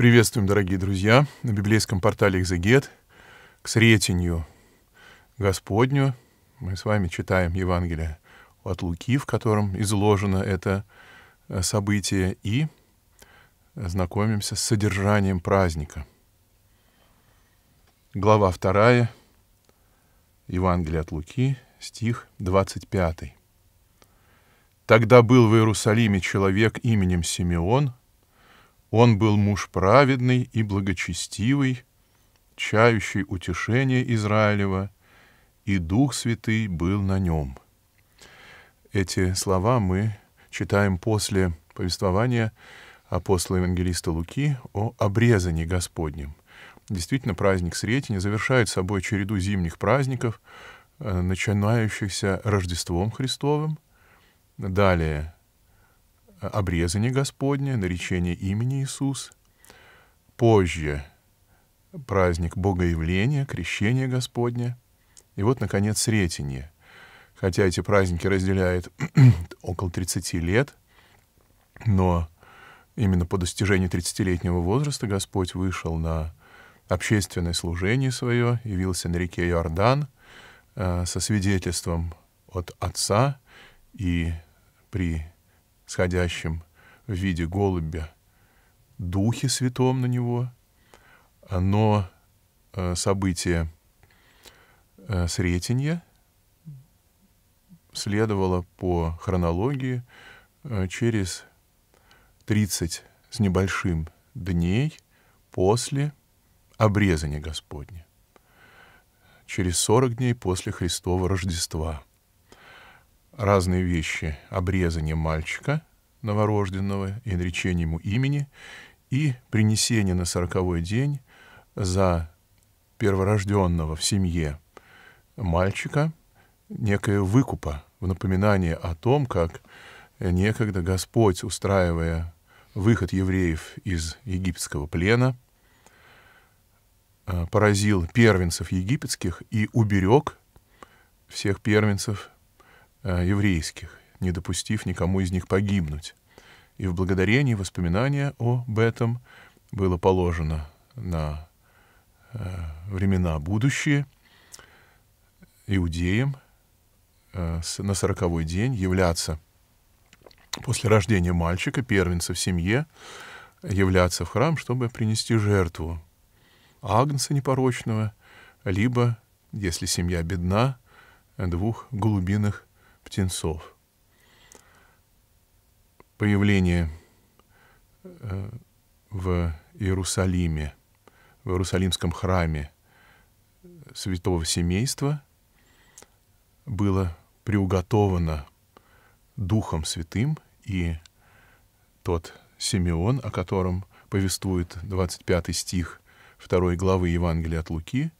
Приветствуем, дорогие друзья, на библейском портале «Экзегет» к Сретенью Господню. Мы с вами читаем Евангелие от Луки, в котором изложено это э, событие, и знакомимся с содержанием праздника. Глава 2 Евангелие от Луки, стих 25. «Тогда был в Иерусалиме человек именем Симеон – он был муж праведный и благочестивый, чающий утешение Израилева, и Дух Святый был на нем. Эти слова мы читаем после повествования апостола-евангелиста Луки о обрезании Господнем. Действительно, праздник Сретения завершает собой череду зимних праздников, э, начинающихся Рождеством Христовым, далее обрезание Господне, наречение имени Иисус. Позже праздник Богоявления, крещение Господне. И вот, наконец, Сретение. Хотя эти праздники разделяют около 30 лет, но именно по достижении 30-летнего возраста Господь вышел на общественное служение свое, явился на реке Иордан э, со свидетельством от Отца и при сходящим в виде голубя, духе святом на него, но э, событие э, Сретенья следовало по хронологии э, через 30 с небольшим дней после обрезания Господня, через 40 дней после Христова Рождества – разные вещи обрезание мальчика новорожденного и наречение ему имени, и принесение на сороковой день за перворожденного в семье мальчика некое выкупа в напоминание о том, как некогда Господь, устраивая выход евреев из египетского плена, э, поразил первенцев египетских и уберег всех первенцев Э, еврейских, не допустив никому из них погибнуть. И в благодарении воспоминания об этом было положено на э, времена будущие иудеям э, на сороковой день являться после рождения мальчика, первенца в семье, являться в храм, чтобы принести жертву агнца непорочного, либо, если семья бедна, двух голубиных птенцов. Появление э, в Иерусалиме, в Иерусалимском храме святого семейства было приуготовано Духом Святым, и тот Симеон, о котором повествует 25 стих 2 главы Евангелия от Луки,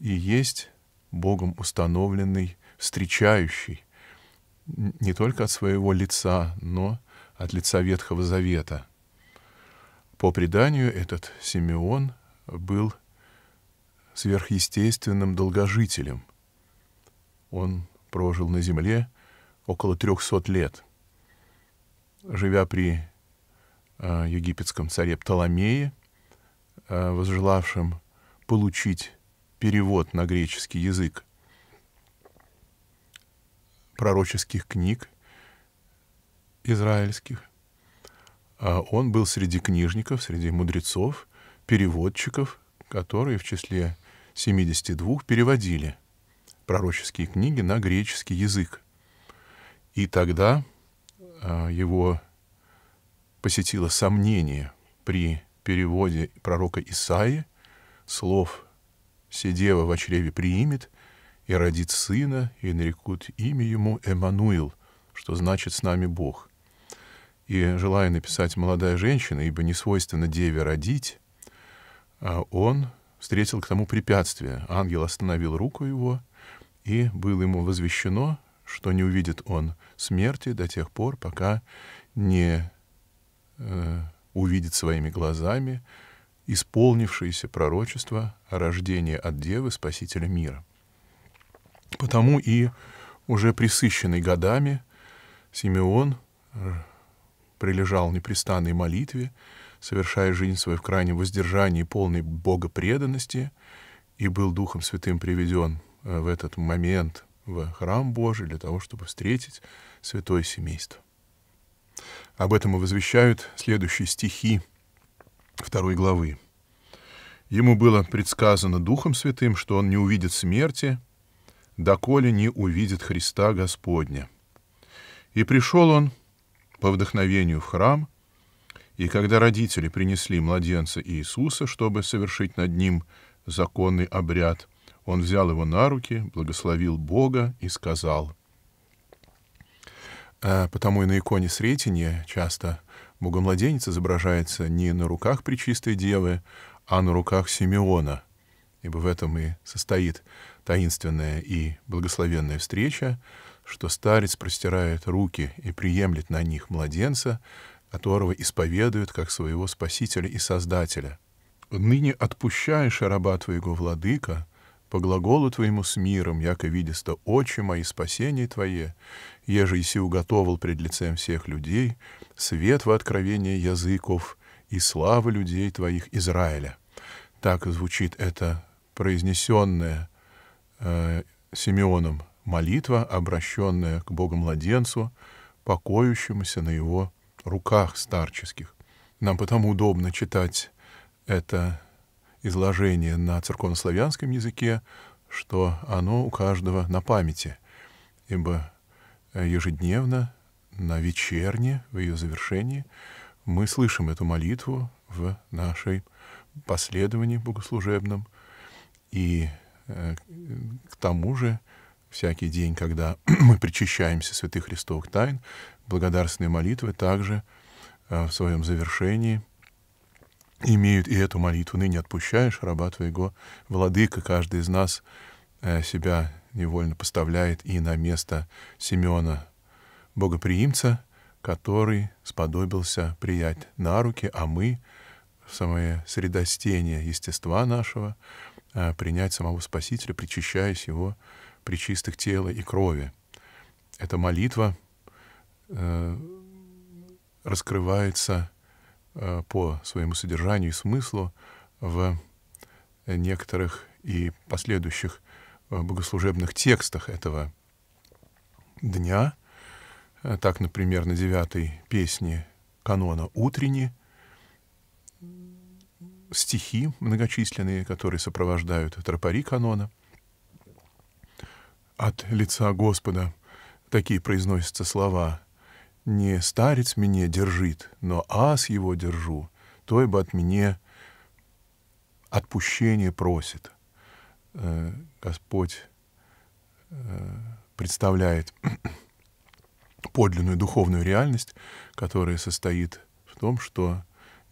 и есть Богом установленный, встречающий не только от своего лица, но от лица Ветхого Завета. По преданию, этот Симеон был сверхъестественным долгожителем. Он прожил на земле около 300 лет. Живя при э, египетском царе Птоломее, э, возжелавшем получить перевод на греческий язык пророческих книг израильских. А он был среди книжников, среди мудрецов, переводчиков, которые в числе 72 переводили пророческие книги на греческий язык. И тогда а, его посетило сомнение при переводе пророка Исаи слов «Сидева в чреве приимет» и родит сына, и нарекут имя ему Эммануил, что значит «с нами Бог». И желая написать молодая женщина, ибо не свойственно деве родить, а, он встретил к тому препятствие. Ангел остановил руку его, и было ему возвещено, что не увидит он смерти до тех пор, пока не э, увидит своими глазами исполнившееся пророчество о рождении от Девы Спасителя мира. Потому и уже присыщенный годами Симеон э, прилежал непрестанной молитве, совершая жизнь свою в крайнем воздержании, полной богопреданности, и был Духом Святым приведен э, в этот момент в храм Божий для того, чтобы встретить святое семейство. Об этом и возвещают следующие стихи второй главы. Ему было предсказано Духом Святым, что он не увидит смерти, доколе не увидит Христа Господня. И пришел он по вдохновению в храм, и когда родители принесли младенца Иисуса, чтобы совершить над ним законный обряд, он взял его на руки, благословил Бога и сказал. «Э, потому и на иконе Сретения часто богомладенец изображается не на руках Пречистой Девы, а на руках Симеона — ибо в этом и состоит таинственная и благословенная встреча, что старец простирает руки и приемлет на них младенца, которого исповедует как своего спасителя и создателя. «Ныне отпущаешь раба твоего, владыка, по глаголу твоему с миром, яко видисто очи мои спасение твое, еже иси уготовал пред лицем всех людей, свет во откровение языков и слава людей твоих Израиля». Так звучит это произнесенная э, Симеоном молитва, обращенная к Богу-младенцу, покоющемуся на его руках старческих. Нам потому удобно читать это изложение на церковнославянском языке, что оно у каждого на памяти, ибо э, ежедневно на вечерне, в ее завершении, мы слышим эту молитву в нашей последовании богослужебном — и э, к тому же всякий день, когда мы причащаемся святых Христовых тайн, благодарственные молитвы также э, в своем завершении имеют и эту молитву. «Ныне отпущаешь, раба твоего, владыка». Каждый из нас э, себя невольно поставляет и на место Семена Богоприимца, который сподобился приять на руки, а мы, самое средостение естества нашего — а, принять самого Спасителя, причащаясь Его при чистых тела и крови. Эта молитва э, раскрывается э, по своему содержанию и смыслу в э, некоторых и последующих богослужебных текстах этого дня. Так, например, на девятой песне канона «Утренней» стихи многочисленные, которые сопровождают тропари канона. От лица Господа такие произносятся слова «Не старец меня держит, но ас его держу, той бы от меня отпущение просит». Э, Господь э, представляет подлинную духовную реальность, которая состоит в том, что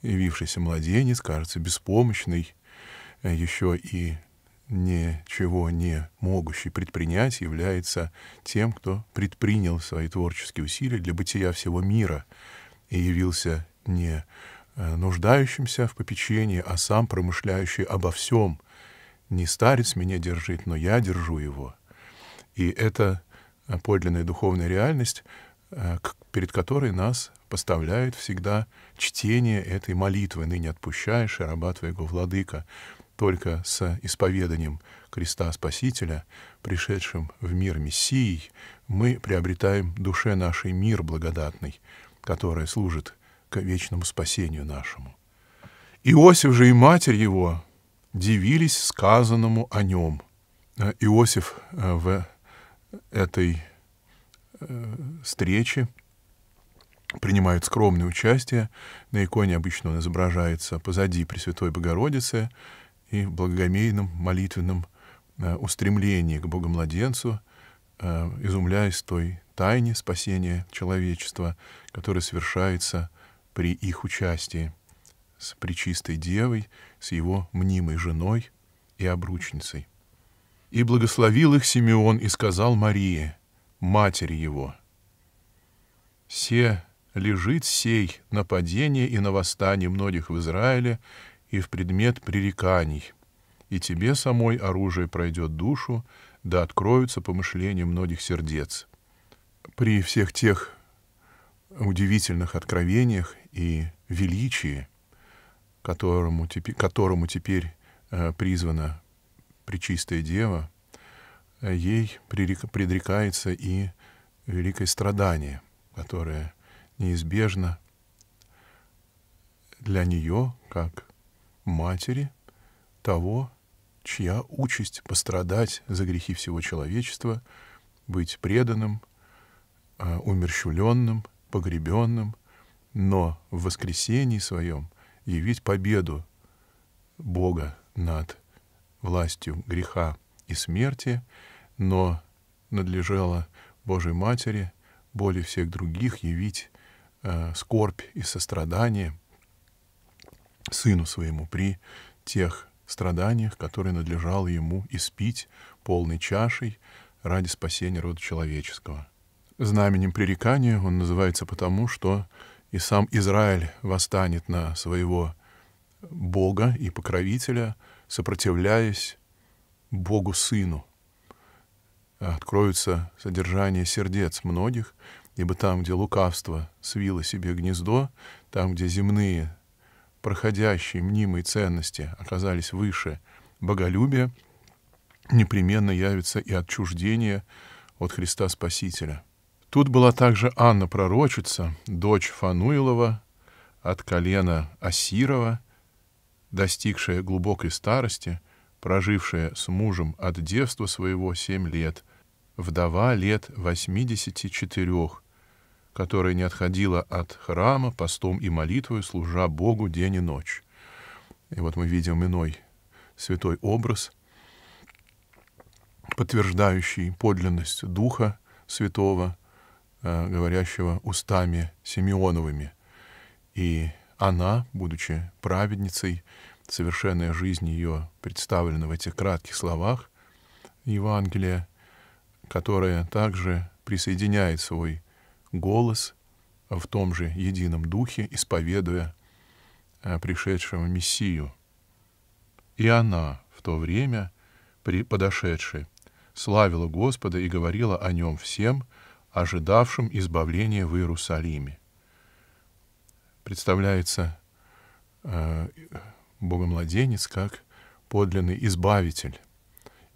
явившийся младенец кажется беспомощный, э, еще и ничего не могущий предпринять, является тем, кто предпринял свои творческие усилия для бытия всего мира и явился не э, нуждающимся в попечении, а сам промышляющий обо всем. Не старец меня держит, но я держу его. И это э, подлинная духовная реальность, перед которой нас поставляет всегда чтение этой молитвы «Ныне отпущаешь, и раба твоего владыка», только с исповеданием Христа Спасителя, пришедшим в мир Мессией, мы приобретаем душе нашей мир благодатный, который служит к вечному спасению нашему. Иосиф же и матерь его дивились сказанному о нем. Э, Иосиф э, в этой э, встрече принимают скромное участие. На иконе обычно он изображается позади Пресвятой Богородицы и в благомейном молитвенном э, устремлении к Богомладенцу, э, изумляясь той тайне спасения человечества, которое совершается при их участии с Пречистой Девой, с его мнимой женой и обручницей. И благословил их Симеон и сказал Марии, матери его, «Се лежит сей нападение и на восстание многих в Израиле и в предмет пререканий, и тебе самой оружие пройдет душу, да откроются помышления многих сердец. При всех тех удивительных откровениях и величии, которому, которому теперь э, призвана Пречистая Дева, э, ей предрекается и великое страдание, которое неизбежно для нее, как матери того, чья участь пострадать за грехи всего человечества, быть преданным, а, умерщвленным, погребенным, но в воскресении своем явить победу Бога над властью греха и смерти, но надлежало Божьей Матери более всех других явить Э, скорбь и сострадание сыну своему при тех страданиях, которые надлежало ему испить полной чашей ради спасения рода человеческого. Знаменем пререкания он называется потому, что и сам Израиль восстанет на своего Бога и покровителя, сопротивляясь Богу Сыну. Откроется содержание сердец многих, Ибо там, где лукавство свило себе гнездо, там, где земные, проходящие мнимые ценности оказались выше боголюбия, непременно явится и отчуждение от Христа Спасителя. Тут была также Анна Пророчица, дочь Фануилова, от колена Асирова, достигшая глубокой старости, прожившая с мужем от детства своего семь лет, вдова лет восьмидесяти четырех, которая не отходила от храма постом и молитвой, служа Богу день и ночь. И вот мы видим иной святой образ, подтверждающий подлинность Духа Святого, э, говорящего устами Симеоновыми. И она, будучи праведницей, совершенная жизнь ее представлена в этих кратких словах Евангелия, которая также присоединяет свой голос в том же едином духе, исповедуя э, пришедшего Мессию. И она в то время, при подошедшей, славила Господа и говорила о нем всем, ожидавшим избавления в Иерусалиме. Представляется э, Богомладенец как подлинный избавитель.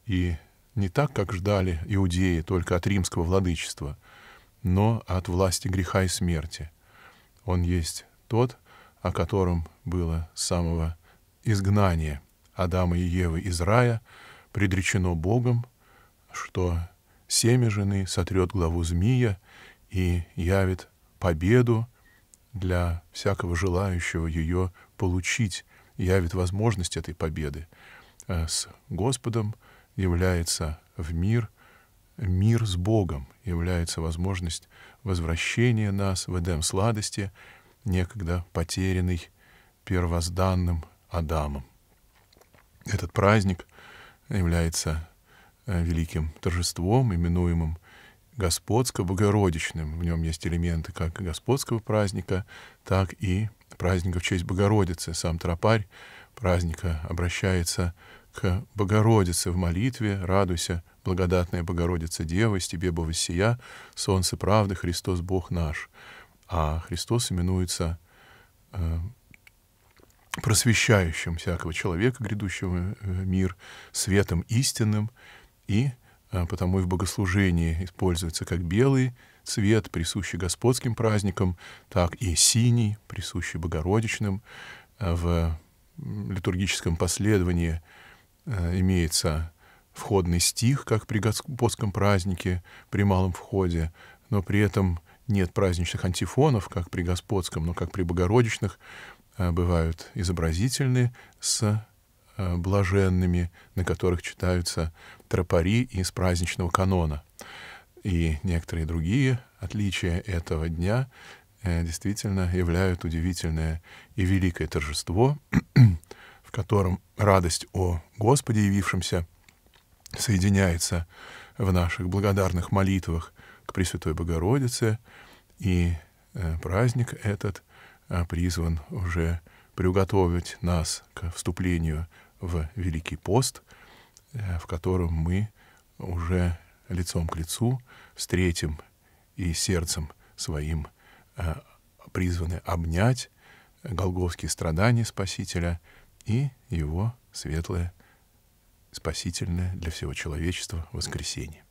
И не так, как ждали иудеи только от римского владычества – но от власти греха и смерти. Он есть тот, о котором было с самого изгнания Адама и Евы из рая, предречено Богом, что семя жены сотрет главу змея и явит победу для всякого желающего ее получить, явит возможность этой победы. Э, с Господом является в мир – мир с Богом является возможность возвращения нас в Эдем сладости, некогда потерянный первозданным Адамом. Этот праздник является э, великим торжеством, именуемым господско-богородичным. В нем есть элементы как господского праздника, так и праздника в честь Богородицы. Сам тропарь праздника обращается к Богородице в молитве, радуйся, благодатная Богородица Дева, из тебе бы солнце правды, Христос Бог наш. А Христос именуется э, просвещающим всякого человека, грядущего в э, мир, светом истинным, и э, потому и в богослужении используется как белый цвет, присущий господским праздникам, так и синий, присущий богородичным, э, в литургическом последовании – Э, имеется входный стих, как при господском празднике, при малом входе, но при этом нет праздничных антифонов, как при господском, но как при богородичных, э, бывают изобразительные с э, блаженными, на которых читаются тропари из праздничного канона. И некоторые другие отличия этого дня действительно являют удивительное и великое торжество, в котором радость о Господе явившемся соединяется в наших благодарных молитвах к Пресвятой Богородице, и э, праздник этот э, призван уже приуготовить нас к вступлению в Великий пост, э, в котором мы уже лицом к лицу встретим и сердцем своим призваны обнять голговские страдания Спасителя — и его светлое, спасительное для всего человечества воскресение.